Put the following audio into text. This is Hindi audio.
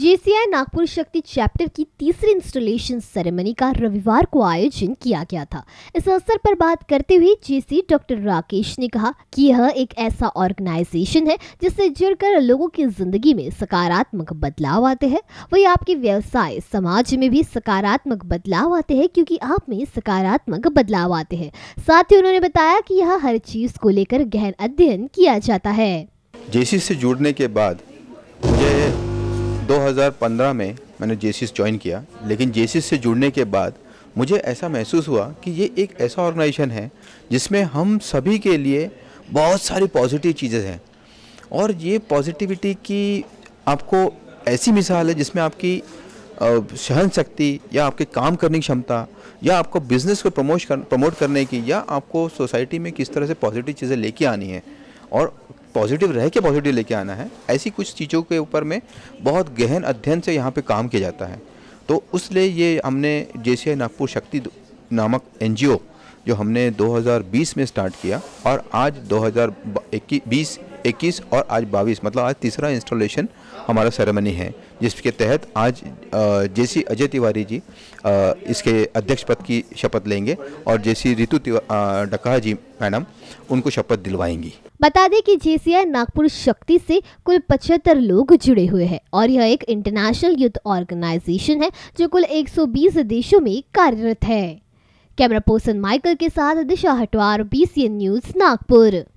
जीसीआई नागपुर शक्ति चैप्टर की तीसरी इंस्टॉलेशन सेरेमनी का रविवार को आयोजन किया गया था इस अवसर पर बात करते हुए जीसी डॉक्टर राकेश ने कहा कि यह एक ऐसा ऑर्गेनाइजेशन है जिससे जुड़कर लोगों की जिंदगी में सकारात्मक बदलाव आते हैं वही आपके व्यवसाय समाज में भी सकारात्मक बदलाव आते हैं क्योंकि आप में सकारात्मक बदलाव आते हैं साथ ही उन्होंने बताया की यह हर चीज को लेकर गहन अध्ययन किया जाता है जेसी से जुड़ने के बाद 2015 में मैंने जे ज्वाइन किया लेकिन जे से जुड़ने के बाद मुझे ऐसा महसूस हुआ कि ये एक ऐसा ऑर्गेनाइजेशन है जिसमें हम सभी के लिए बहुत सारी पॉजिटिव चीज़ें हैं और ये पॉजिटिविटी की आपको ऐसी मिसाल है जिसमें आपकी सहन शक्ति या आपके काम करने की क्षमता या आपको बिज़नेस को प्रमोश कर प्रमोट करने की या आपको सोसाइटी में किस तरह से पॉजिटिव चीज़ें लेके आनी है और पॉजिटिव रह के पॉजिटिव लेके आना है ऐसी कुछ चीज़ों के ऊपर में बहुत गहन अध्ययन से यहाँ पे काम किया जाता है तो उसलिए ये हमने जे नागपुर शक्ति नामक एन जो हमने 2020 में स्टार्ट किया और आज 2021 20 इक्कीस और आज बाईस मतलब आज तीसरा इंस्टॉलेशन हमारा सेरेमनी है जिसके तहत आज सी अजय तिवारी जी इसके अध्यक्ष पद की शपथ लेंगे और सी रितु डका जी मैडम उनको शपथ दिलवाएंगी बता दें कि जे नागपुर शक्ति से कुल पचहत्तर लोग जुड़े हुए हैं और यह एक इंटरनेशनल यूथ ऑर्गेनाइजेशन है जो कुल 120 देशों में कार्यरत है कैमरा पर्सन माइकल के साथ दिशा हटवार बी न्यूज नागपुर